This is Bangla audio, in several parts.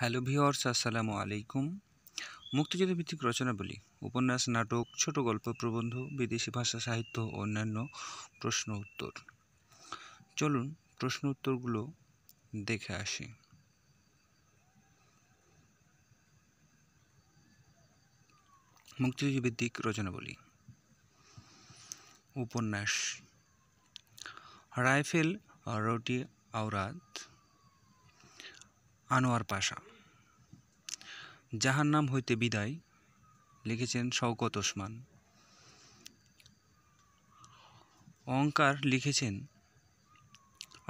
হ্যালো ভিওর্স আসসালামু আলাইকুম মুক্তিযুদ্ধ ভিত্তিক রচনাবলী উপন্যাস নাটক ছোট গল্প প্রবন্ধ বিদেশি ভাষা সাহিত্য ও অন্যান্য প্রশ্ন উত্তর চলুন প্রশ্ন উত্তরগুলো দেখে আসি মুক্তিযুদ্ধ ভিত্তিক রচনাবলী উপন্যাস রাইফেল রটি আওরাত আনোয়ার পাশা যাহার নাম হইতে বিদায় লিখেছেন শওকত ওসমান অহংকার লিখেছেন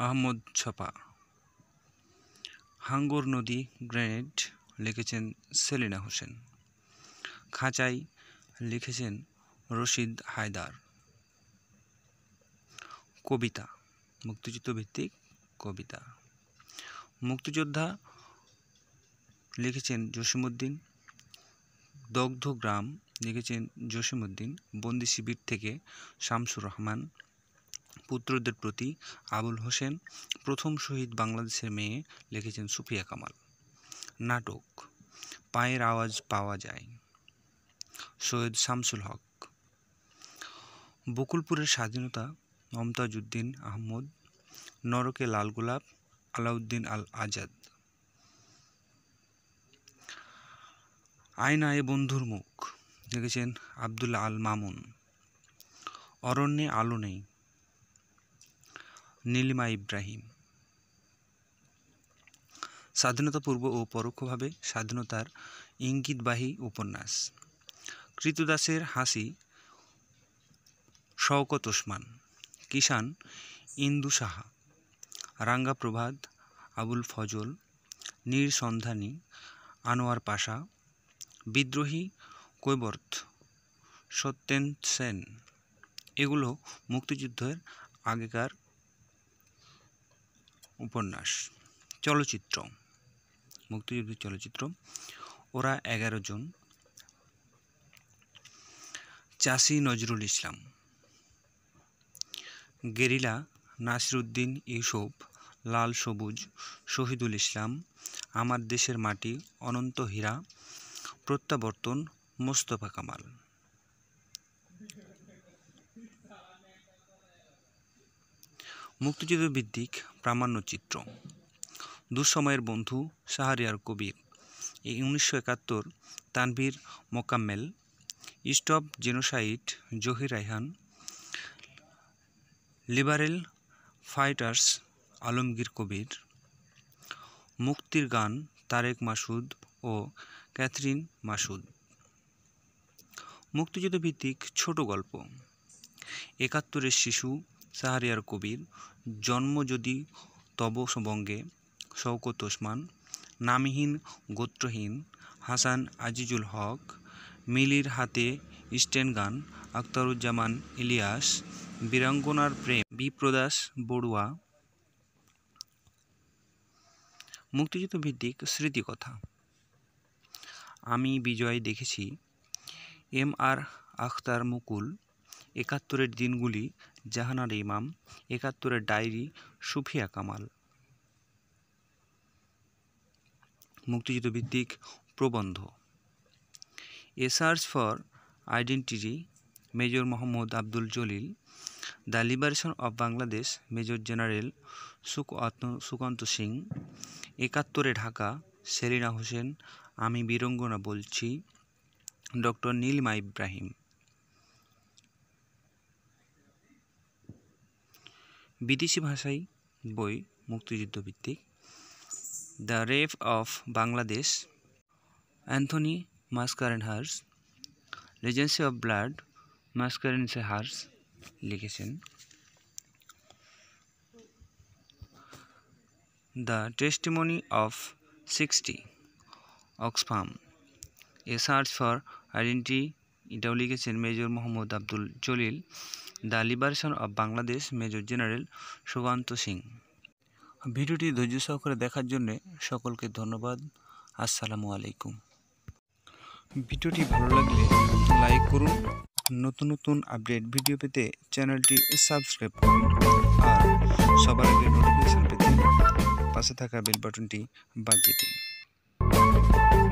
আহমদ ছপা হাঙ্গর নদী গ্রেনেড লিখেছেন সেলিনা হোসেন খাঁচাই লিখেছেন রশিদ হায়দার কবিতা মুক্তিযুদ্ধ ভিত্তিক কবিতা মুক্তিযোদ্ধা লিখেছেন জসিমুদ্দিন দগ্ধ গ্রাম লিখেছেন জসিমউদ্দিন বন্দি শিবির থেকে শামসুর রহমান পুত্রদের প্রতি আবুল হোসেন প্রথম শহীদ বাংলাদেশের মেয়ে লিখেছেন সুফিয়া কামাল নাটক পায়ের আওয়াজ পাওয়া যায় সৈয়দ শামসুল হক বকুলপুরের স্বাধীনতা মমতাজ উদ্দিন আহমদ নরকে লাল গোলাপ আলাউদ্দিন আল আজাদ আয়না এ বন্ধুর মুখ লিখেছেন আবদুল্লা আল মামুন অরণ্যে আলো নেই নীলিমা ইব্রাহিম স্বাধীনতা পূর্ব ও পরোক্ষভাবে স্বাধীনতার ইঙ্গিতবাহী উপন্যাস কৃতদাসের হাসি শওকত ওসমান কিষান ইন্দু সাহা রাঙ্গা প্রভাত আবুল ফজল সন্ধানী আনোয়ার পাশা বিদ্রোহী কৈবর্ত সত্যেন সেন এগুলো মুক্তিযুদ্ধের আগেকার উপন্যাস চলচ্চিত্র মুক্তিযুদ্ধের চলচ্চিত্র ওরা এগারো জন চাষি নজরুল ইসলাম গেরিলা নাসিরুদ্দিন ইউসুফ লাল সবুজ শহীদুল ইসলাম আমার দেশের মাটি অনন্ত হীরা প্রত্যাবর্তন মোস্তফা কামাল মুক্তিযুদ্ধ ভিত্তিক প্রামাণ্যচিত্র দুঃসময়ের বন্ধু শাহরিয়ার কবির এই উনিশশো একাত্তর Tanvir Mokammel stop genocide Zahir Raihan liberation fighters Alamgir Kabir Muktir Gaan Tareque Masud ও ক্যাথরিন মাসুদ মুক্তিযুদ্ধ ভিত্তিক ছোট গল্প একাত্তরের শিশু সাহারিয়ার কবির জন্ম যদি তব শওকত ওসমান নামহীন গোত্রহীন হাসান আজিজুল হক মিলির হাতে স্টেনগান আখতারুজ্জামান ইলিয়াস বীরাঙ্গনার প্রেম বিপ্রদাস বড়ুয়া মুক্তিযুদ্ধ ভিত্তিক স্মৃতিকথা আমি বিজয় দেখেছি এম আর আখতার মুকুল একাত্তরের দিনগুলি জাহানার ইমাম একাত্তরের ডায়েরি সুফিয়া কামাল মুক্তিযুদ্ধ ভিত্তিক প্রবন্ধ a search for identity major Mohammad Abdul Jalil the liberation of Bangladesh major general Sukanta Singh একাত্তরে ঢাকা সেলিনা হোসেন আমি বীরঙ্গনা বলছি ডক্টর নীলমা ইব্রাহিম বিদেশি ভাষায় বই মুক্তিযুদ্ধভিত্তিক the rape of Bangladesh Anthony Mascarenhas legacy of blood Mascarenhas লিখেছেন the testimony of sixty Oxfam a search for identity এটাও লিখেছেন major Mohammad Abdul Jalil the liberation of Bangladesh major general Sukanta Singh ভিডিওটি ধৈর্য সহকারে দেখার জন্য সকলকে ধন্যবাদ আসসালামু আলাইকুম ভিডিওটি ভালো লাগলে লাইক করুন নতুন নতুন আপডেট ভিডিও পেতে চ্যানেলটি সাবস্ক্রাইব করুন আর সবার আগে নোটিফিকেশান পেতে পাশে থাকা বেল বাটনটি বাজিয়ে দিন Thank you.